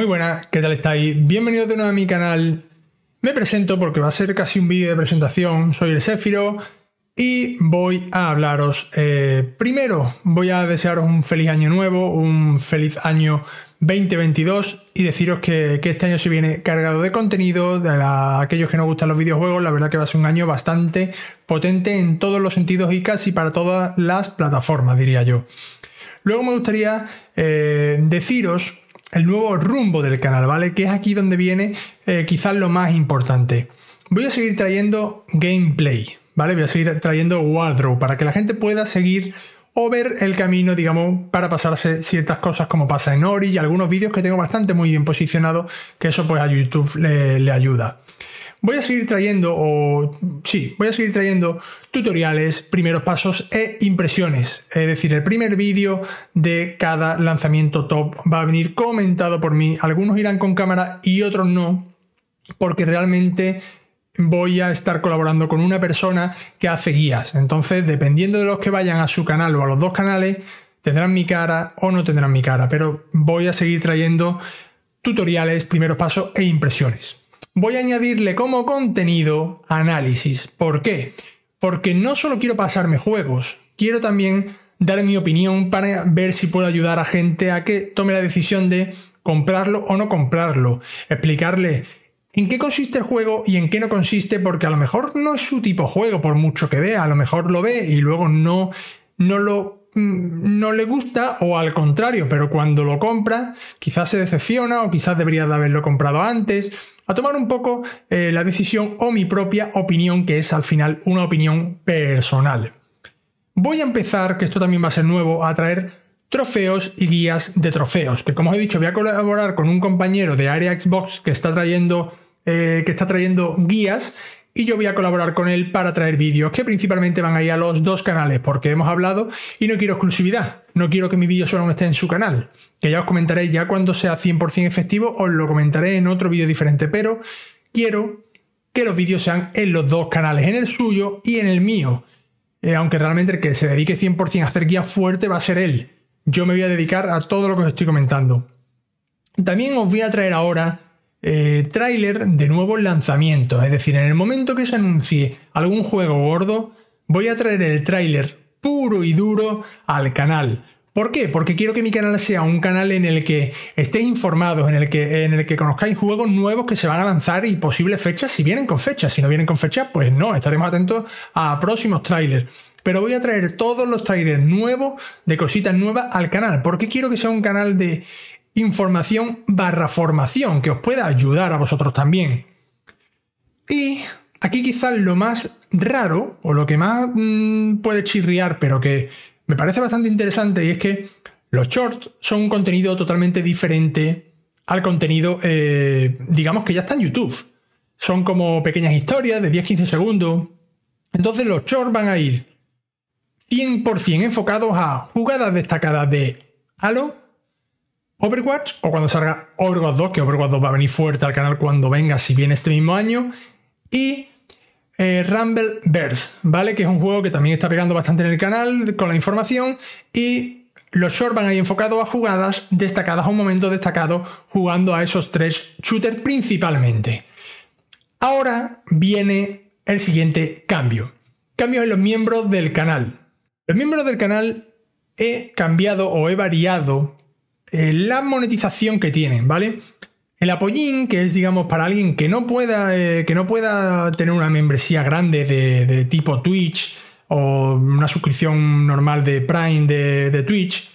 Muy buenas, ¿qué tal estáis? Bienvenidos de nuevo a mi canal. Me presento porque va a ser casi un vídeo de presentación. Soy el Séfiro y voy a hablaros. Eh, primero, voy a desearos un feliz año nuevo, un feliz año 2022 y deciros que, este año se viene cargado de contenido. De aquellos que nos gustan los videojuegos, la verdad que va a ser un año bastante potente en todos los sentidos y casi para todas las plataformas, diría yo. Luego me gustaría eh, deciros el nuevo rumbo del canal, ¿vale? Que es aquí donde viene eh, quizás lo más importante. Voy a seguir trayendo gameplay, ¿vale? Voy a seguir trayendo wardrobe para que la gente pueda seguir o ver el camino, digamos, para pasarse ciertas cosas como pasa en Ori y algunos vídeos que tengo bastante muy bien posicionados, que eso pues a YouTube le ayuda voy a seguir trayendo, o sí, voy a seguir trayendo tutoriales, primeros pasos e impresiones. Es decir, el primer vídeo de cada lanzamiento top va a venir comentado por mí. Algunos irán con cámara y otros no, porque realmente voy a estar colaborando con una persona que hace guías. Entonces, dependiendo de los que vayan a su canal o a los dos canales, tendrán mi cara o no tendrán mi cara, pero voy a seguir trayendo tutoriales, primeros pasos e impresiones voy a añadirle como contenido análisis. ¿Por qué? Porque no solo quiero pasarme juegos, quiero también dar mi opinión para ver si puedo ayudar a gente a que tome la decisión de comprarlo o no comprarlo, explicarle en qué consiste el juego y en qué no consiste, porque a lo mejor no es su tipo de juego, por mucho que vea, a lo mejor lo ve y luego no, no lo mm, no le gusta o al contrario, pero cuando lo compra quizás se decepciona o quizás debería de haberlo comprado antes a tomar un poco eh, la decisión o mi propia opinión, que es al final una opinión personal. Voy a empezar, que esto también va a ser nuevo, a traer trofeos y guías de trofeos, que como os he dicho voy a colaborar con un compañero de Area Xbox que está trayendo, eh, que está trayendo guías y yo voy a colaborar con él para traer vídeos que principalmente van a ir a los dos canales porque hemos hablado y no quiero exclusividad, no quiero que mi vídeo solo esté en su canal, que ya os comentaré ya cuando sea 100% efectivo, os lo comentaré en otro vídeo diferente, pero quiero que los vídeos sean en los dos canales, en el suyo y en el mío, eh, aunque realmente el que se dedique 100% a hacer guía fuerte va a ser él, yo me voy a dedicar a todo lo que os estoy comentando. También os voy a traer ahora trailer eh, tráiler de nuevos lanzamientos. Es decir, en el momento que se anuncie algún juego gordo, voy a traer el tráiler puro y duro al canal. ¿Por qué? Porque quiero que mi canal sea un canal en el que estéis informados, en el que, en el que conozcáis juegos nuevos que se van a lanzar y posibles fechas, si vienen con fechas. Si no vienen con fechas, pues no, estaremos atentos a próximos trailers. Pero voy a traer todos los trailers nuevos de cositas nuevas al canal, porque quiero que sea un canal de información barra formación que os pueda ayudar a vosotros también. Y aquí quizás lo más raro o lo que más mm, puede chirriar, pero que me parece bastante interesante, y es que los shorts son un contenido totalmente diferente al contenido, eh, digamos que ya está en YouTube. Son como pequeñas historias de 10-15 segundos. Entonces los shorts van a ir 100% enfocados a jugadas destacadas de Halo, Overwatch o cuando salga Overwatch 2, que Overwatch 2 va a venir fuerte al canal cuando venga, si bien este mismo año. Y eh, Rumble ¿vale? Que es un juego que también está pegando bastante en el canal con la información. Y los shorts van ahí enfocados a jugadas destacadas, a un momento destacado, jugando a esos tres shooters principalmente. Ahora viene el siguiente cambio. Cambios en los miembros del canal. Los miembros del canal he cambiado o he variado eh, la monetización que tienen, ¿vale? El apoyín, que es, digamos, para alguien que no pueda, eh, que no pueda tener una membresía grande de, tipo Twitch o una suscripción normal de Prime de, Twitch,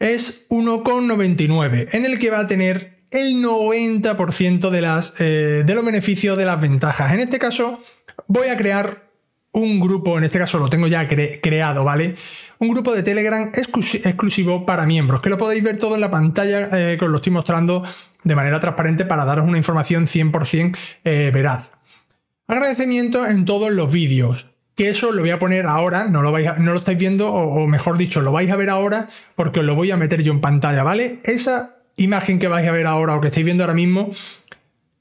es 1,99, en el que va a tener el 90% de, las, eh, de los beneficios, de las ventajas. En este caso, voy a crear un grupo, en este caso lo tengo ya creado, ¿vale? un grupo de Telegram exclusivo para miembros, que lo podéis ver todo en la pantalla eh, que os lo estoy mostrando de manera transparente para daros una información 100% eh, veraz. Agradecimiento en todos los vídeos, que eso lo voy a poner ahora, no lo, vais no lo estáis viendo, o, mejor dicho, lo vais a ver ahora porque os lo voy a meter yo en pantalla, ¿vale? Esa imagen que vais a ver ahora o que estáis viendo ahora mismo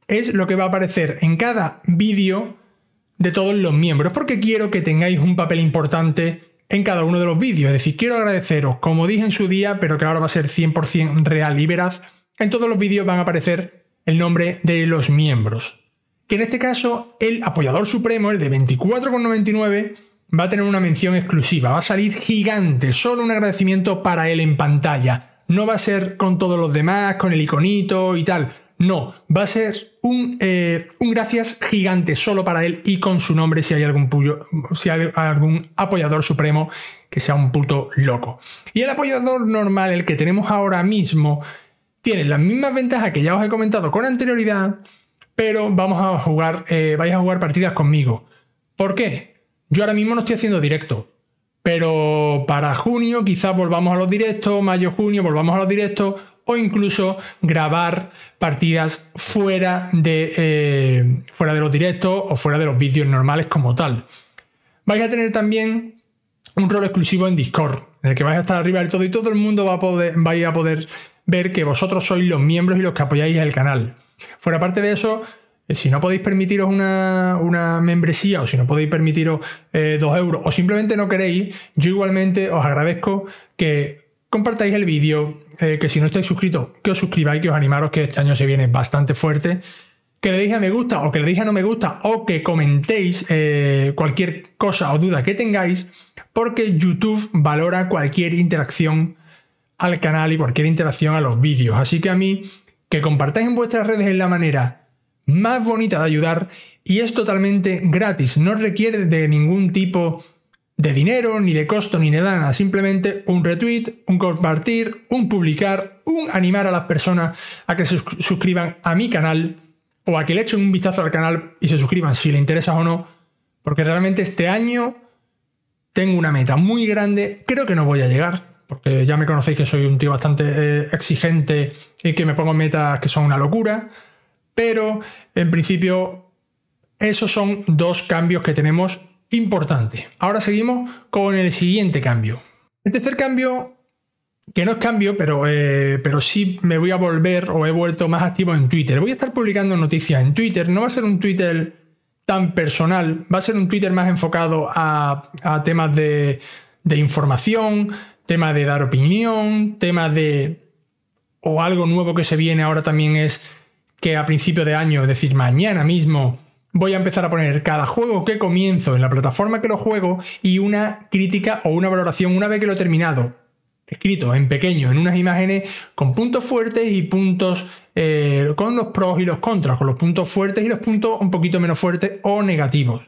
es lo que va a aparecer en cada vídeo de todos los miembros, porque quiero que tengáis un papel importante en cada uno de los vídeos. Es decir, quiero agradeceros, como dije en su día, pero que ahora va a ser 100% real y veraz, en todos los vídeos van a aparecer el nombre de los miembros. Que en este caso, el apoyador supremo, el de 24,99, va a tener una mención exclusiva, va a salir gigante, solo un agradecimiento para él en pantalla. No va a ser con todos los demás, con el iconito y tal. No, va a ser eh, un, gracias gigante solo para él y con su nombre si hay algún, algún apoyador supremo que sea un puto loco. Y el apoyador normal, el que tenemos ahora mismo, tiene las mismas ventajas que ya os he comentado con anterioridad, pero vamos a jugar, eh, vais a jugar partidas conmigo. ¿Por qué? Yo ahora mismo no estoy haciendo directo, pero para junio quizás volvamos a los directos, mayo, junio volvamos a los directos, o incluso grabar partidas fuera de, eh, fuera de los directos o fuera de los vídeos normales como tal. Vais a tener también un rol exclusivo en Discord, en el que vais a estar arriba del todo y todo el mundo va a poder, vais a poder ver que vosotros sois los miembros y los que apoyáis el canal. Fuera parte de eso, eh, si no podéis permitiros una, membresía o si no podéis permitiros eh, dos euros o simplemente no queréis, yo igualmente os agradezco que compartáis el vídeo, eh, que si no estáis suscritos, que os suscribáis, que os animaros, que este año se viene bastante fuerte, que le deis a me gusta o que le deis a no me gusta o que comentéis eh, cualquier cosa o duda que tengáis, porque YouTube valora cualquier interacción al canal y cualquier interacción a los vídeos. Así que a mí, que compartáis en vuestras redes es la manera más bonita de ayudar y es totalmente gratis, no requiere de ningún tipo de dinero, ni de costo, ni de nada, simplemente un retweet, un compartir, un publicar, un animar a las personas a que se suscriban a mi canal o a que le echen un vistazo al canal y se suscriban si le interesa o no, porque realmente este año tengo una meta muy grande, creo que no voy a llegar, porque ya me conocéis que soy un tío bastante eh, exigente y que me pongo metas que son una locura, pero en principio esos son dos cambios que tenemos importante. Ahora seguimos con el siguiente cambio. Este el tercer cambio, que no es cambio, pero, eh, pero sí me voy a volver o he vuelto más activo en Twitter. Voy a estar publicando noticias en Twitter. No va a ser un Twitter tan personal, va a ser un Twitter más enfocado a, temas de, de información, temas de dar opinión, temas de... o algo nuevo que se viene ahora también es que a principio de año, es decir, mañana mismo, Voy a empezar a poner cada juego que comienzo en la plataforma que lo juego y una crítica o una valoración una vez que lo he terminado, escrito en pequeño, en unas imágenes, con puntos fuertes y puntos eh, con los pros y los contras, con los puntos fuertes y los puntos un poquito menos fuertes o negativos.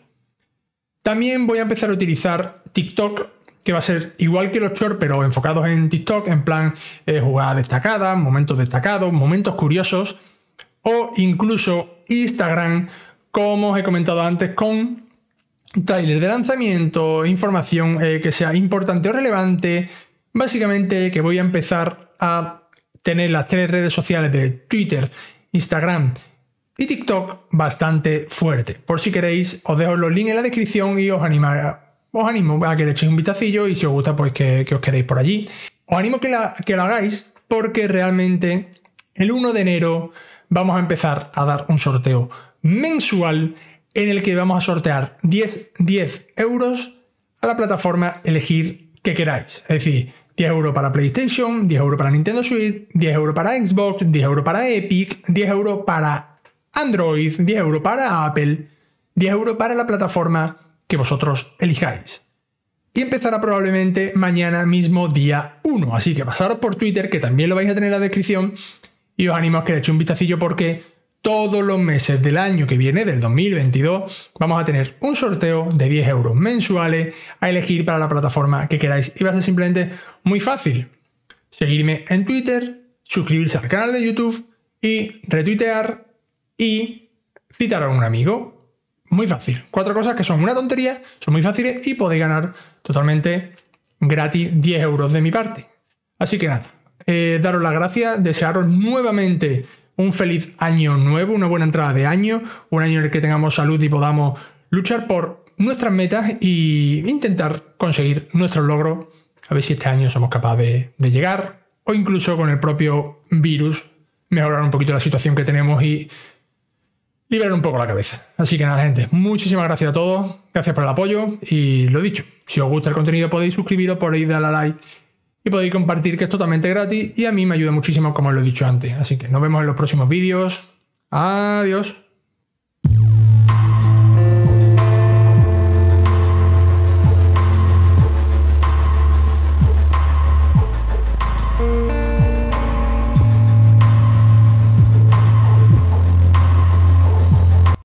También voy a empezar a utilizar TikTok, que va a ser igual que los short pero enfocados en TikTok, en plan eh, jugada destacadas, momentos destacados, momentos curiosos, o incluso Instagram como os he comentado antes, con trailer de lanzamiento, información eh, que sea importante o relevante. Básicamente que voy a empezar a tener las tres redes sociales de Twitter, Instagram y TikTok bastante fuerte. Por si queréis, os dejo los links en la descripción y os, os animo a que le echéis un vistacillo y si os gusta, pues que, os quedéis por allí. Os animo que, que lo hagáis porque realmente el 1 de enero vamos a empezar a dar un sorteo mensual en el que vamos a sortear 10, 10 euros a la plataforma elegir que queráis. Es decir, 10 euros para PlayStation, 10 euros para Nintendo Switch, 10 euros para Xbox, 10 euros para Epic, 10 euros para Android, 10 euros para Apple, 10 euros para la plataforma que vosotros elijáis. Y empezará probablemente mañana mismo día 1, así que pasaros por Twitter, que también lo vais a tener en la descripción, y os animo a que le echéis un vistacillo porque todos los meses del año que viene, del 2022, vamos a tener un sorteo de 10 euros mensuales a elegir para la plataforma que queráis. Y va a ser simplemente muy fácil. Seguirme en Twitter, suscribirse al canal de YouTube y retuitear y citar a un amigo. Muy fácil. Cuatro cosas que son una tontería, son muy fáciles y podéis ganar totalmente gratis 10 euros de mi parte. Así que nada, eh, daros las gracias, desearos nuevamente un feliz año nuevo, una buena entrada de año, un año en el que tengamos salud y podamos luchar por nuestras metas e intentar conseguir nuestros logros. A ver si este año somos capaces de, llegar o incluso con el propio virus mejorar un poquito la situación que tenemos y liberar un poco la cabeza. Así que nada, gente, muchísimas gracias a todos, gracias por el apoyo y lo dicho, si os gusta el contenido podéis suscribiros, podéis darle a like y podéis compartir que es totalmente gratis y a mí me ayuda muchísimo como lo he dicho antes. Así que nos vemos en los próximos vídeos. Adiós.